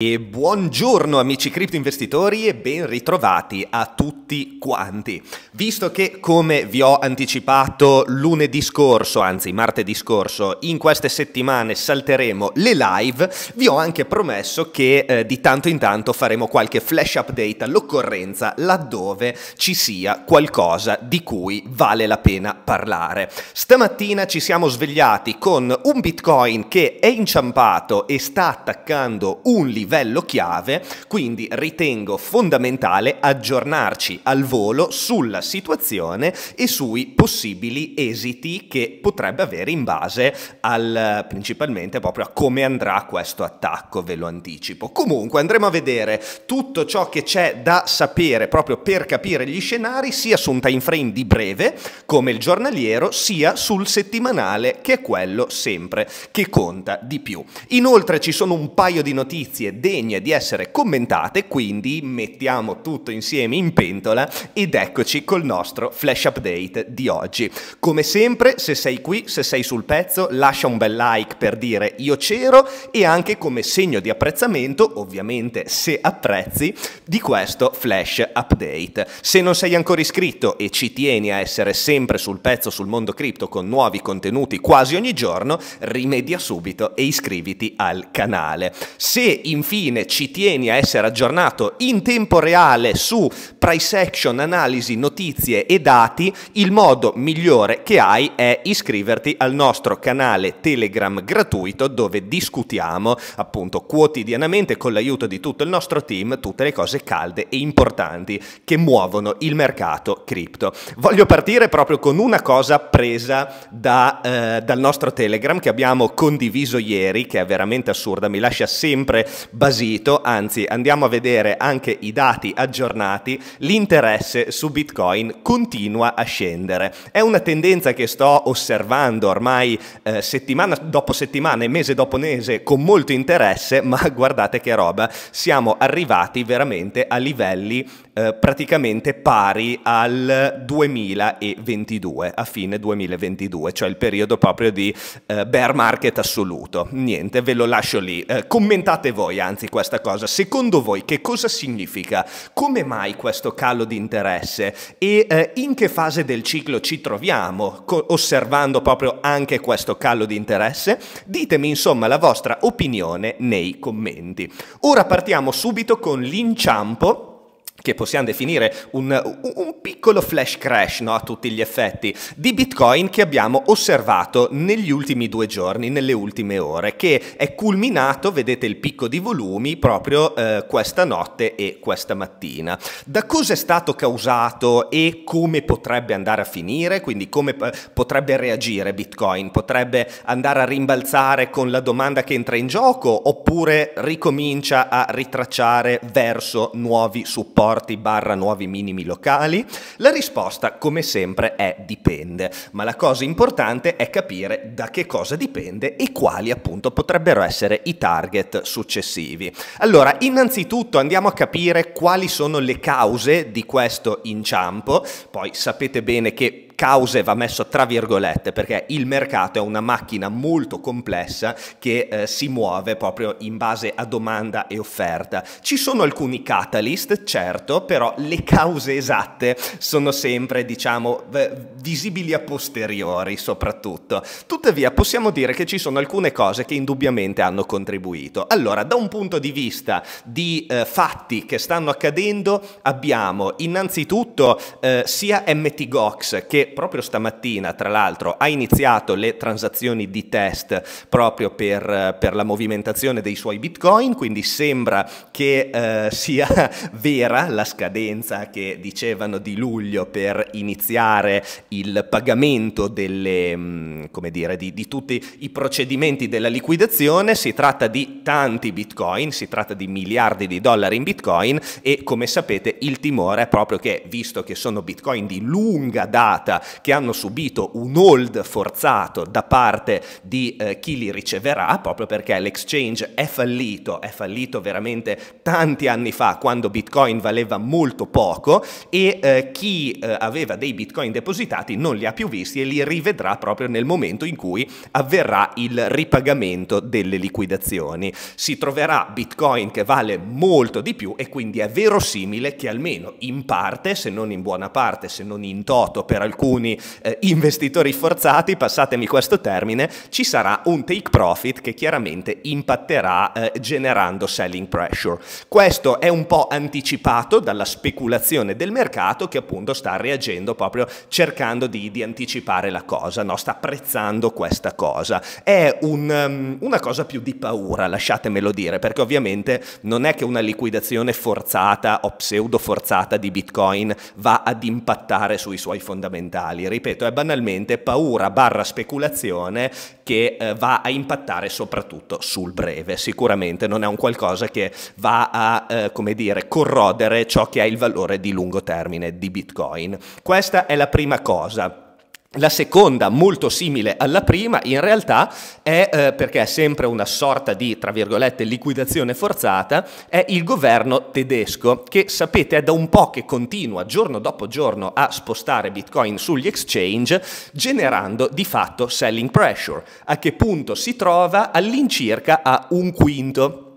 E buongiorno amici investitori e ben ritrovati a tutti quanti. Visto che come vi ho anticipato lunedì scorso, anzi martedì scorso, in queste settimane salteremo le live, vi ho anche promesso che eh, di tanto in tanto faremo qualche flash update all'occorrenza laddove ci sia qualcosa di cui vale la pena parlare. Stamattina ci siamo svegliati con un bitcoin che è inciampato e sta attaccando un livello livello chiave, quindi ritengo fondamentale aggiornarci al volo sulla situazione e sui possibili esiti che potrebbe avere in base al principalmente proprio a come andrà questo attacco, ve lo anticipo. Comunque andremo a vedere tutto ciò che c'è da sapere proprio per capire gli scenari sia su un time frame di breve come il giornaliero sia sul settimanale che è quello sempre che conta di più. Inoltre ci sono un paio di notizie degne di essere commentate, quindi mettiamo tutto insieme in pentola ed eccoci col nostro flash update di oggi. Come sempre, se sei qui, se sei sul pezzo, lascia un bel like per dire io c'ero e anche come segno di apprezzamento, ovviamente se apprezzi, di questo flash update. Se non sei ancora iscritto e ci tieni a essere sempre sul pezzo sul mondo cripto con nuovi contenuti quasi ogni giorno, rimedia subito e iscriviti al canale. Se in infine ci tieni a essere aggiornato in tempo reale su price action, analisi, notizie e dati, il modo migliore che hai è iscriverti al nostro canale Telegram gratuito dove discutiamo appunto quotidianamente con l'aiuto di tutto il nostro team tutte le cose calde e importanti che muovono il mercato cripto. Voglio partire proprio con una cosa presa da, eh, dal nostro Telegram che abbiamo condiviso ieri, che è veramente assurda, mi lascia sempre basito, anzi andiamo a vedere anche i dati aggiornati, l'interesse su Bitcoin continua a scendere. È una tendenza che sto osservando ormai eh, settimana dopo settimana e mese dopo mese con molto interesse, ma guardate che roba, siamo arrivati veramente a livelli eh, praticamente pari al 2022, a fine 2022, cioè il periodo proprio di eh, bear market assoluto. Niente, ve lo lascio lì. Eh, commentate voi anzi questa cosa. Secondo voi che cosa significa? Come mai questo calo di interesse? E eh, in che fase del ciclo ci troviamo co- osservando proprio anche questo calo di interesse? Ditemi insomma la vostra opinione nei commenti. Ora partiamo subito con l'inciampo che possiamo definire un, un piccolo flash crash no, a tutti gli effetti di Bitcoin che abbiamo osservato negli ultimi due giorni, nelle ultime ore, che è culminato, vedete il picco di volumi, proprio eh, questa notte e questa mattina. Da cosa è stato causato e come potrebbe andare a finire, quindi come eh, potrebbe reagire Bitcoin? Potrebbe andare a rimbalzare con la domanda che entra in gioco oppure ricomincia a ritracciare verso nuovi supporti? rapporti barra nuovi minimi locali? La risposta, come sempre, è dipende, ma la cosa importante è capire da che cosa dipende e quali appunto potrebbero essere i target successivi. Allora, innanzitutto andiamo a capire quali sono le cause di questo inciampo, poi sapete bene che cause va messo tra virgolette perché il mercato è una macchina molto complessa che eh, si muove proprio in base a domanda e offerta. Ci sono alcuni catalyst, certo, però le cause esatte sono sempre, diciamo, visibili a posteriori soprattutto. Tuttavia possiamo dire che ci sono alcune cose che indubbiamente hanno contribuito. Allora, da un punto di vista di eh, fatti che stanno accadendo, abbiamo innanzitutto eh, sia MTGOX che proprio stamattina, tra l'altro, ha iniziato le transazioni di test proprio per, per la movimentazione dei suoi bitcoin, quindi sembra che eh, sia vera la scadenza che dicevano di luglio per iniziare il pagamento delle, mm, come dire, di, di tutti i procedimenti della liquidazione, si tratta di tanti bitcoin, si tratta di miliardi di dollari in bitcoin e come sapete il timore è proprio che, visto che sono bitcoin di lunga data, che hanno subito un hold forzato da parte di eh, chi li riceverà, proprio perché l'exchange è fallito, è fallito veramente tanti anni fa quando Bitcoin valeva molto poco e eh, chi eh, aveva dei Bitcoin depositati non li ha più visti e li rivedrà proprio nel momento in cui avverrà il ripagamento delle liquidazioni. Si troverà Bitcoin che vale molto di più e quindi è verosimile che almeno in parte, se non in buona parte, se non in toto per alcuni alcuni eh, investitori forzati, passatemi questo termine, ci sarà un take profit che chiaramente impatterà eh, generando selling pressure. Questo è un po' anticipato dalla speculazione del mercato che appunto sta reagendo proprio cercando di, di anticipare la cosa, no? sta apprezzando questa cosa. È un, um, una cosa più di paura, lasciatemelo dire, perché ovviamente non è che una liquidazione forzata o pseudo forzata di Bitcoin va ad impattare sui suoi fondamentali fondamentali, ripeto, è banalmente paura barra speculazione che eh, va a impattare soprattutto sul breve, sicuramente non è un qualcosa che va a, eh, come dire, corrodere ciò che ha il valore di lungo termine di Bitcoin. Questa è la prima cosa. La seconda, molto simile alla prima, in realtà è, eh, perché è sempre una sorta di, tra virgolette, liquidazione forzata, è il governo tedesco, che sapete è da un po' che continua giorno dopo giorno a spostare Bitcoin sugli exchange, generando di fatto selling pressure, a che punto si trova all'incirca a un quinto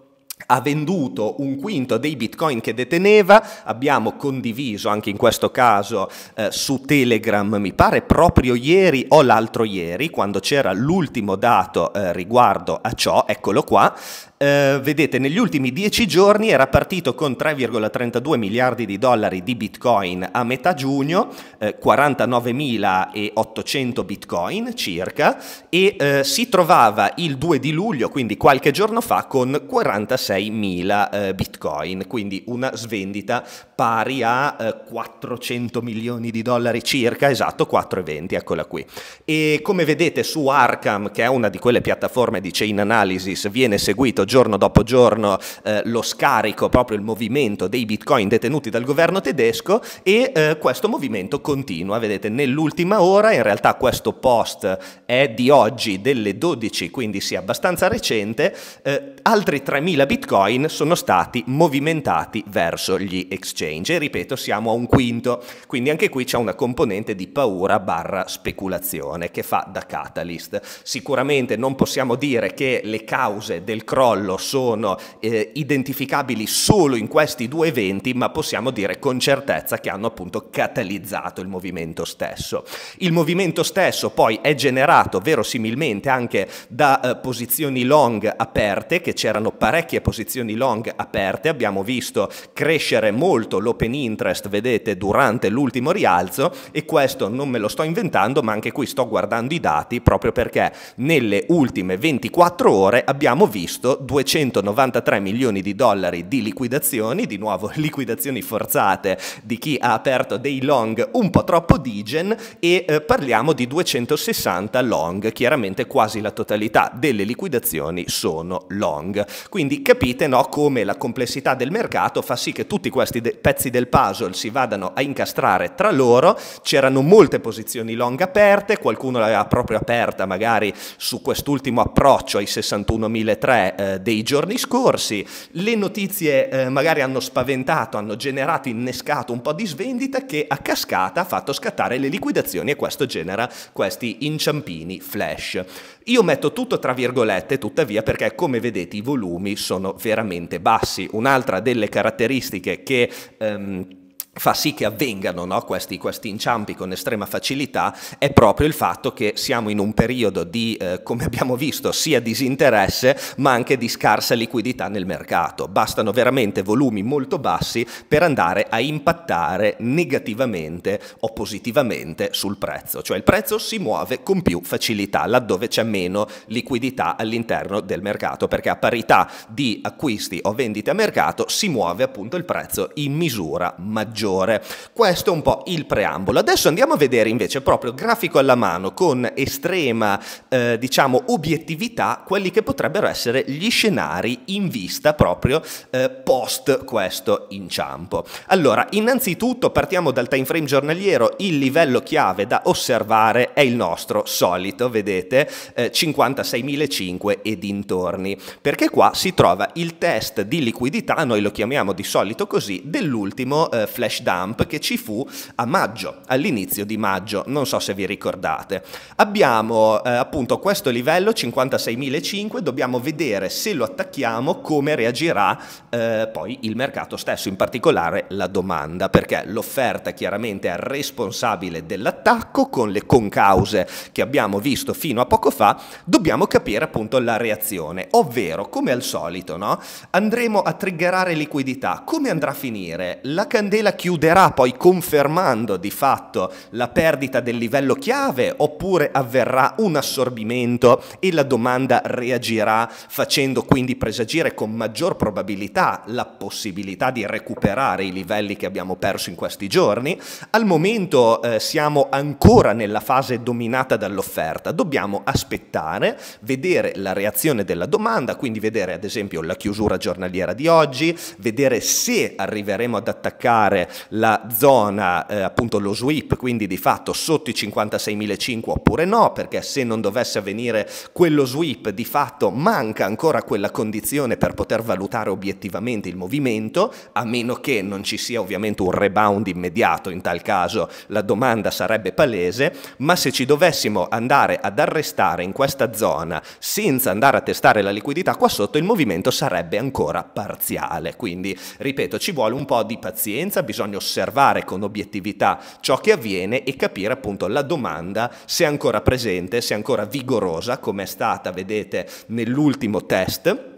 ha venduto un quinto dei bitcoin che deteneva, abbiamo condiviso anche in questo caso eh, su Telegram, mi pare proprio ieri o l'altro ieri, quando c'era l'ultimo dato eh, riguardo a ciò, eccolo qua, eh, vedete, negli ultimi dieci giorni era partito con 3,32 miliardi di dollari di bitcoin a metà giugno, eh, 49.800 bitcoin circa, e eh, si trovava il 2 di luglio, quindi qualche giorno fa, con 46.000 eh, bitcoin, quindi una svendita pari a 400 eh, milioni di dollari circa, esatto, 4,20, eccola qui. E come vedete su Arkham, che è una di quelle piattaforme di chain analysis, viene seguito giorno dopo giorno eh, lo scarico, proprio il movimento dei bitcoin detenuti dal governo tedesco e eh, questo movimento continua, vedete, nell'ultima ora, in realtà questo post è di oggi delle 12, quindi sia abbastanza recente, eh, altri 3.000 bitcoin sono stati movimentati verso gli exchange e ripeto siamo a un quinto, quindi anche qui c'è una componente di paura barra speculazione che fa da catalyst. Sicuramente non possiamo dire che le cause del crollo crollo sono eh, identificabili solo in questi due eventi, ma possiamo dire con certezza che hanno appunto catalizzato il movimento stesso. Il movimento stesso poi è generato verosimilmente anche da eh, posizioni long aperte, che c'erano parecchie posizioni long aperte, abbiamo visto crescere molto l'open interest, vedete, durante l'ultimo rialzo e questo non me lo sto inventando, ma anche qui sto guardando i dati proprio perché nelle ultime 24 ore abbiamo visto 293 milioni di dollari di liquidazioni, di nuovo liquidazioni forzate di chi ha aperto dei long un po' troppo digen e eh, parliamo di 260 long, chiaramente quasi la totalità delle liquidazioni sono long. Quindi capite no, come la complessità del mercato fa sì che tutti questi de pezzi del puzzle si vadano a incastrare tra loro, c'erano molte posizioni long aperte, qualcuno l'aveva proprio aperta magari su quest'ultimo approccio ai 61.003 eh, dei giorni scorsi, le notizie eh, magari hanno spaventato, hanno generato, innescato un po' di svendita che a cascata ha fatto scattare le liquidazioni e questo genera questi inciampini flash. Io metto tutto tra virgolette tuttavia perché come vedete i volumi sono veramente bassi. Un'altra delle caratteristiche che... Ehm, fa sì che avvengano no, questi, questi, inciampi con estrema facilità è proprio il fatto che siamo in un periodo di, eh, come abbiamo visto, sia disinteresse ma anche di scarsa liquidità nel mercato. Bastano veramente volumi molto bassi per andare a impattare negativamente o positivamente sul prezzo, cioè il prezzo si muove con più facilità laddove c'è meno liquidità all'interno del mercato, perché a parità di acquisti o vendite a mercato si muove appunto il prezzo in misura maggiore maggiore. Questo è un po' il preambolo. Adesso andiamo a vedere invece proprio grafico alla mano con estrema eh, diciamo obiettività quelli che potrebbero essere gli scenari in vista proprio eh, post questo inciampo. Allora, innanzitutto partiamo dal time frame giornaliero, il livello chiave da osservare è il nostro solito, vedete, eh, 56.005 e dintorni, perché qua si trova il test di liquidità, noi lo chiamiamo di solito così, dell'ultimo eh, flash flash dump che ci fu a maggio, all'inizio di maggio, non so se vi ricordate. Abbiamo eh, appunto questo livello 56.005, dobbiamo vedere se lo attacchiamo come reagirà eh, poi il mercato stesso, in particolare la domanda, perché l'offerta chiaramente è responsabile dell'attacco con le concause che abbiamo visto fino a poco fa, dobbiamo capire appunto la reazione, ovvero come al solito no? andremo a triggerare liquidità, come andrà a finire? La candela chiuderà poi confermando di fatto la perdita del livello chiave oppure avverrà un assorbimento e la domanda reagirà facendo quindi presagire con maggior probabilità la possibilità di recuperare i livelli che abbiamo perso in questi giorni. Al momento eh, siamo ancora nella fase dominata dall'offerta, dobbiamo aspettare, vedere la reazione della domanda, quindi vedere ad esempio la chiusura giornaliera di oggi, vedere se arriveremo ad attaccare la zona, eh, appunto lo sweep, quindi di fatto sotto i 56.005 oppure no, perché se non dovesse avvenire quello sweep di fatto manca ancora quella condizione per poter valutare obiettivamente il movimento, a meno che non ci sia ovviamente un rebound immediato, in tal caso la domanda sarebbe palese, ma se ci dovessimo andare ad arrestare in questa zona senza andare a testare la liquidità qua sotto, il movimento sarebbe ancora parziale. Quindi, ripeto, ci vuole un po' di pazienza, bisogna bisogna osservare con obiettività ciò che avviene e capire appunto la domanda se è ancora presente, se è ancora vigorosa, come è stata, vedete, nell'ultimo test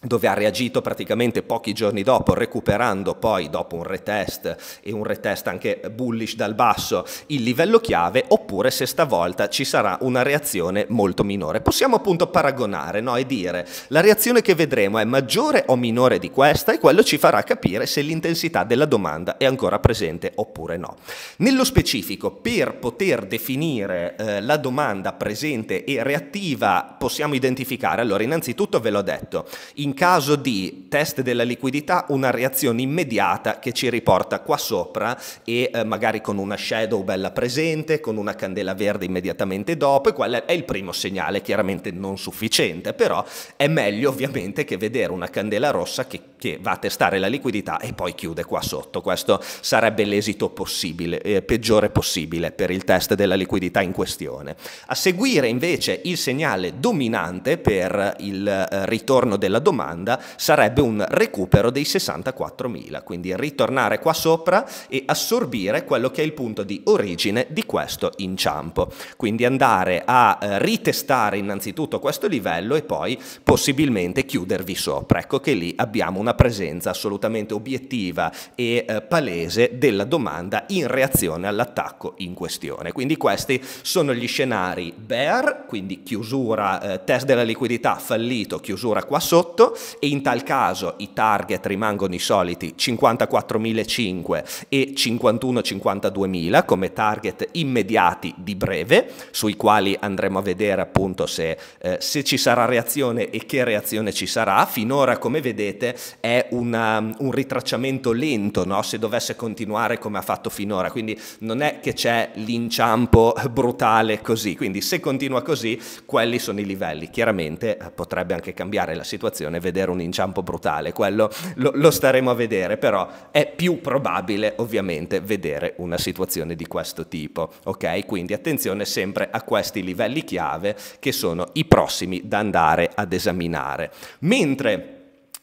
dove ha reagito praticamente pochi giorni dopo, recuperando poi dopo un retest e un retest anche bullish dal basso il livello chiave, oppure se stavolta ci sarà una reazione molto minore. Possiamo appunto paragonare no? e dire la reazione che vedremo è maggiore o minore di questa e quello ci farà capire se l'intensità della domanda è ancora presente oppure no. Nello specifico, per poter definire eh, la domanda presente e reattiva possiamo identificare, allora innanzitutto ve l'ho detto, in in caso di test della liquidità una reazione immediata che ci riporta qua sopra e eh, magari con una shadow bella presente, con una candela verde immediatamente dopo e quello è il primo segnale, chiaramente non sufficiente, però è meglio ovviamente che vedere una candela rossa che, che va a testare la liquidità e poi chiude qua sotto. Questo sarebbe l'esito possibile, eh, peggiore possibile per il test della liquidità in questione. A seguire invece il segnale dominante per il eh, ritorno della domanda domanda sarebbe un recupero dei 64.000, quindi ritornare qua sopra e assorbire quello che è il punto di origine di questo inciampo. Quindi andare a eh, ritestare innanzitutto questo livello e poi possibilmente chiudervi sopra. Ecco che lì abbiamo una presenza assolutamente obiettiva e eh, palese della domanda in reazione all'attacco in questione. Quindi questi sono gli scenari bear, quindi chiusura, eh, test della liquidità fallito, chiusura qua sotto, e in tal caso i target rimangono i soliti 54.500 e 51.52.000 come target immediati di breve, sui quali andremo a vedere appunto se, eh, se ci sarà reazione e che reazione ci sarà. Finora, come vedete, è una, um, un ritracciamento lento, no? se dovesse continuare come ha fatto finora, quindi non è che c'è l'inciampo brutale così, quindi se continua così, quelli sono i livelli. Chiaramente eh, potrebbe anche cambiare la situazione comune vedere un inciampo brutale, quello lo, lo staremo a vedere, però è più probabile ovviamente vedere una situazione di questo tipo, ok? Quindi attenzione sempre a questi livelli chiave che sono i prossimi da andare ad esaminare. Mentre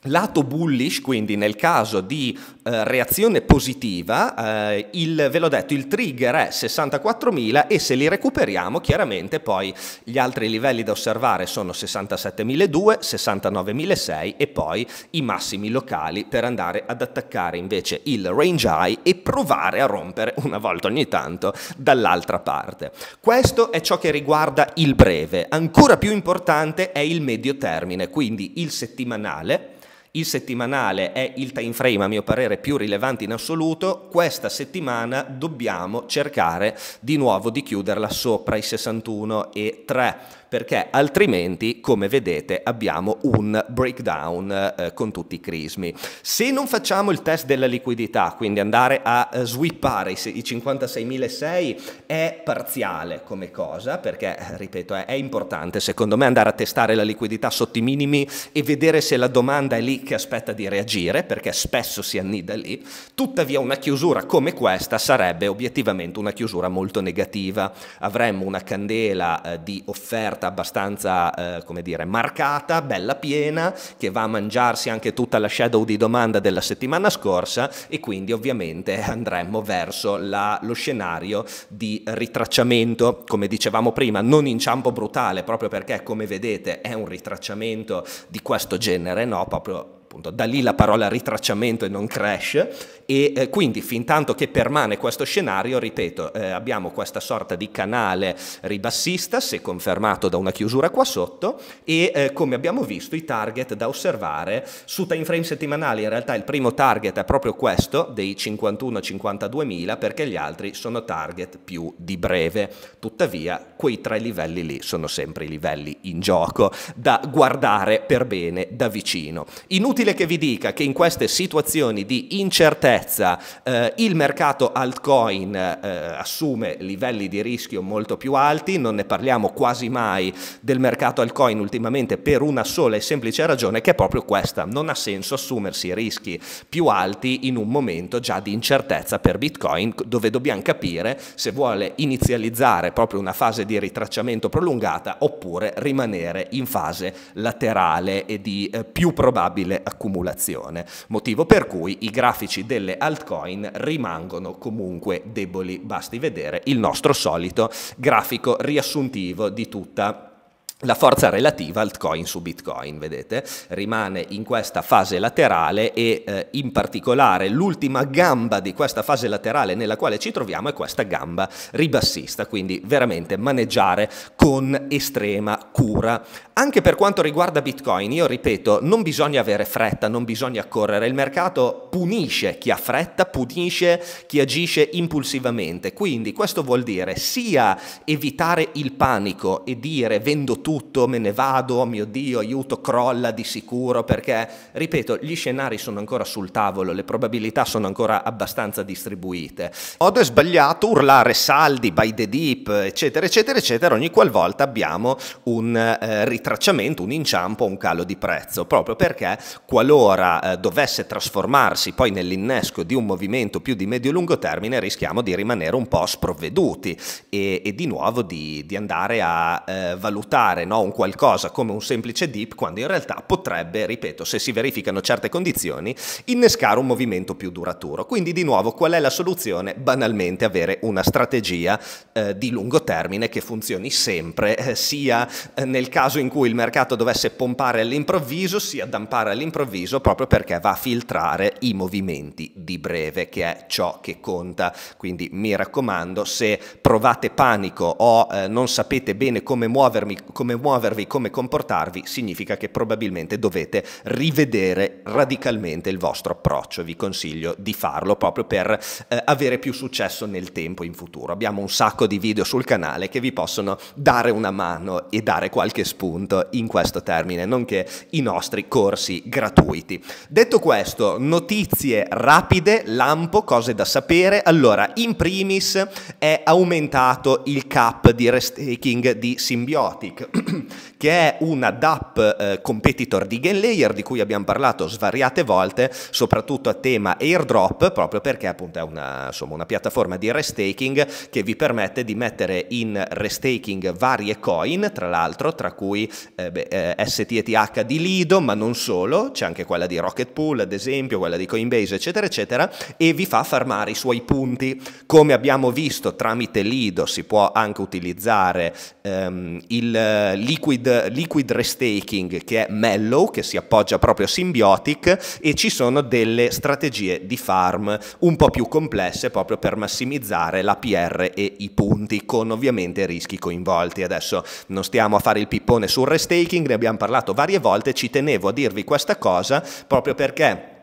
Lato bullish, quindi nel caso di eh, reazione positiva, eh, il, ve l'ho detto, il trigger è 64.000 e se li recuperiamo chiaramente poi gli altri livelli da osservare sono 67.200, 69.600 e poi i massimi locali per andare ad attaccare invece il range high e provare a rompere una volta ogni tanto dall'altra parte. Questo è ciò che riguarda il breve, ancora più importante è il medio termine, quindi il settimanale il settimanale è il time frame, a mio parere, più rilevante in assoluto. Questa settimana dobbiamo cercare di nuovo di chiuderla sopra i 61 e 3 perché altrimenti, come vedete, abbiamo un breakdown eh, con tutti i crismi. Se non facciamo il test della liquidità, quindi andare a eh, sweepare i, i 56.006 è parziale come cosa, perché, eh, ripeto, è, è importante secondo me andare a testare la liquidità sotto i minimi e vedere se la domanda è lì che aspetta di reagire, perché spesso si annida lì, tuttavia una chiusura come questa sarebbe obiettivamente una chiusura molto negativa. Avremmo una candela eh, di offerta abbastanza, eh, come dire, marcata, bella piena, che va a mangiarsi anche tutta la shadow di domanda della settimana scorsa e quindi ovviamente andremmo verso la, lo scenario di ritracciamento, come dicevamo prima, non inciampo brutale, proprio perché come vedete è un ritracciamento di questo genere, no? proprio appunto. Da lì la parola ritracciamento e non crash e eh, quindi fin tanto che permane questo scenario, ripeto, eh, abbiamo questa sorta di canale ribassista, se confermato da una chiusura qua sotto, e eh, come abbiamo visto i target da osservare su time frame settimanali, in realtà il primo target è proprio questo, dei 51-52 mila, perché gli altri sono target più di breve. Tuttavia, quei tre livelli lì sono sempre i livelli in gioco da guardare per bene da vicino. Inutile inutile che vi dica che in queste situazioni di incertezza eh, il mercato altcoin eh, assume livelli di rischio molto più alti, non ne parliamo quasi mai del mercato altcoin ultimamente per una sola e semplice ragione che è proprio questa, non ha senso assumersi rischi più alti in un momento già di incertezza per Bitcoin dove dobbiamo capire se vuole inizializzare proprio una fase di ritracciamento prolungata oppure rimanere in fase laterale e di eh, più probabile acquisto accumulazione, motivo per cui i grafici delle altcoin rimangono comunque deboli, basti vedere il nostro solito grafico riassuntivo di tutta la la forza relativa altcoin su Bitcoin, vedete, rimane in questa fase laterale e eh, in particolare l'ultima gamba di questa fase laterale nella quale ci troviamo è questa gamba ribassista, quindi veramente maneggiare con estrema cura. Anche per quanto riguarda Bitcoin, io ripeto, non bisogna avere fretta, non bisogna correre, il mercato punisce chi ha fretta, punisce chi agisce impulsivamente, quindi questo vuol dire sia evitare il panico e dire vendo tutto, butto, me ne vado, oh mio Dio, aiuto, crolla di sicuro, perché, ripeto, gli scenari sono ancora sul tavolo, le probabilità sono ancora abbastanza distribuite. Odo è sbagliato urlare saldi, by the deep, eccetera, eccetera, eccetera, ogni qualvolta abbiamo un eh, ritracciamento, un inciampo, un calo di prezzo, proprio perché qualora eh, dovesse trasformarsi poi nell'innesco di un movimento più di medio-lungo termine, rischiamo di rimanere un po' sprovveduti e, e di nuovo di, di andare a eh, valutare fare no, un qualcosa come un semplice dip quando in realtà potrebbe, ripeto, se si verificano certe condizioni, innescare un movimento più duraturo. Quindi di nuovo qual è la soluzione? Banalmente avere una strategia eh, di lungo termine che funzioni sempre, eh, sia eh, nel caso in cui il mercato dovesse pompare all'improvviso, sia dampare all'improvviso, proprio perché va a filtrare i movimenti di breve, che è ciò che conta. Quindi mi raccomando, se provate panico o eh, non sapete bene come muovermi, come come muovervi, come comportarvi, significa che probabilmente dovete rivedere radicalmente il vostro approccio. Vi consiglio di farlo proprio per eh, avere più successo nel tempo in futuro. Abbiamo un sacco di video sul canale che vi possono dare una mano e dare qualche spunto in questo termine, nonché i nostri corsi gratuiti. Detto questo, notizie rapide, lampo, cose da sapere. Allora, in primis è aumentato il cap di restaking di Symbiotic. che è una DAP eh, competitor di GameLayer di cui abbiamo parlato svariate volte, soprattutto a tema airdrop, proprio perché appunto è una, insomma, una piattaforma di restaking che vi permette di mettere in restaking varie coin, tra l'altro, tra cui eh, beh, eh, STETH di Lido, ma non solo, c'è anche quella di Rocket Pool, ad esempio, quella di Coinbase, eccetera, eccetera, e vi fa farmare i suoi punti. Come abbiamo visto tramite Lido si può anche utilizzare ehm, il liquid, liquid, Restaking che è Mellow, che si appoggia proprio a Symbiotic e ci sono delle strategie di farm un po' più complesse proprio per massimizzare l'APR e i punti con ovviamente rischi coinvolti. Adesso non stiamo a fare il pippone sul restaking, ne abbiamo parlato varie volte, ci tenevo a dirvi questa cosa proprio perché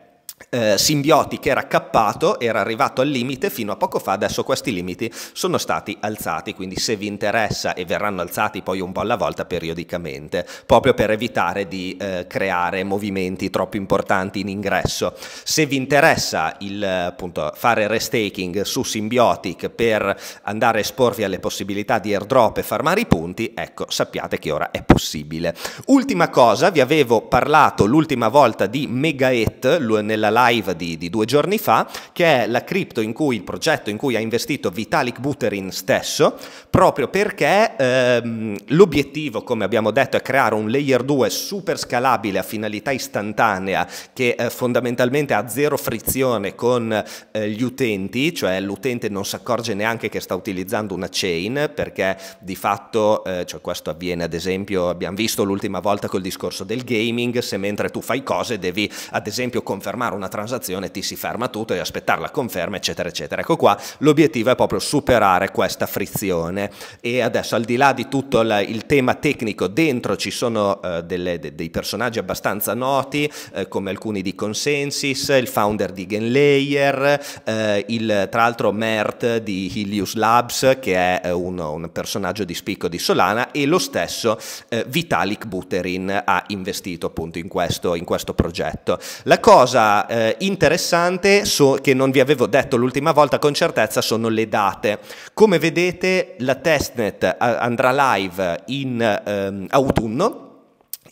eh, Simbioti era cappato era arrivato al limite fino a poco fa, adesso questi limiti sono stati alzati, quindi se vi interessa e verranno alzati poi un po' alla volta periodicamente, proprio per evitare di eh, creare movimenti troppo importanti in ingresso. Se vi interessa il, appunto, fare restaking su Symbiotic per andare a esporvi alle possibilità di airdrop e farmare i punti, ecco, sappiate che ora è possibile. Ultima cosa, vi avevo parlato l'ultima volta di Megaet nella live di, di, due giorni fa, che è la cripto in cui il progetto in cui ha investito Vitalik Buterin stesso, proprio perché ehm, l'obiettivo, come abbiamo detto, è creare un layer 2 super scalabile a finalità istantanea che eh, fondamentalmente ha zero frizione con eh, gli utenti, cioè l'utente non si accorge neanche che sta utilizzando una chain, perché di fatto, eh, cioè questo avviene ad esempio, abbiamo visto l'ultima volta col discorso del gaming, se mentre tu fai cose devi ad esempio confermare firmare una transazione ti si ferma tutto e aspettare la conferma eccetera eccetera. Ecco qua l'obiettivo è proprio superare questa frizione e adesso al di là di tutto il, il tema tecnico dentro ci sono eh, delle, de, dei personaggi abbastanza noti eh, come alcuni di Consensus, il founder di Genlayer, eh, il, tra l'altro Mert di Helios Labs che è eh, uno, un personaggio di spicco di Solana e lo stesso eh, Vitalik Buterin ha investito appunto in questo, in questo progetto. La cosa eh, interessante so, che non vi avevo detto l'ultima volta con certezza sono le date. Come vedete la testnet eh, andrà live in ehm, autunno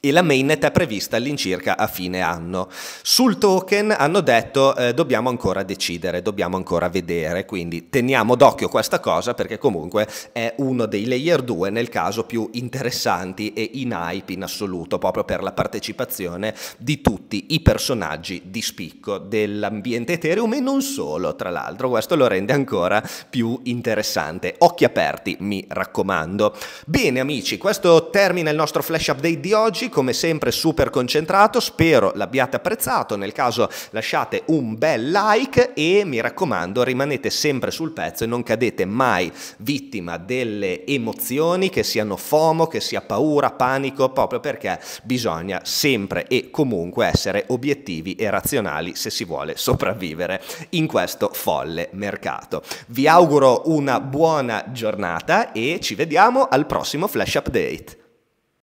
e la mainnet è prevista all'incirca a fine anno. Sul token hanno detto eh, dobbiamo ancora decidere, dobbiamo ancora vedere, quindi teniamo d'occhio questa cosa perché comunque è uno dei layer 2 nel caso più interessanti e in hype in assoluto, proprio per la partecipazione di tutti i personaggi di spicco dell'ambiente Ethereum e non solo, tra l'altro, questo lo rende ancora più interessante. Occhi aperti, mi raccomando. Bene amici, questo termina il nostro flash update di oggi come sempre super concentrato, spero l'abbiate apprezzato, nel caso lasciate un bel like e mi raccomando rimanete sempre sul pezzo e non cadete mai vittima delle emozioni, che siano FOMO, che sia paura, panico, proprio perché bisogna sempre e comunque essere obiettivi e razionali se si vuole sopravvivere in questo folle mercato. Vi auguro una buona giornata e ci vediamo al prossimo Flash Update.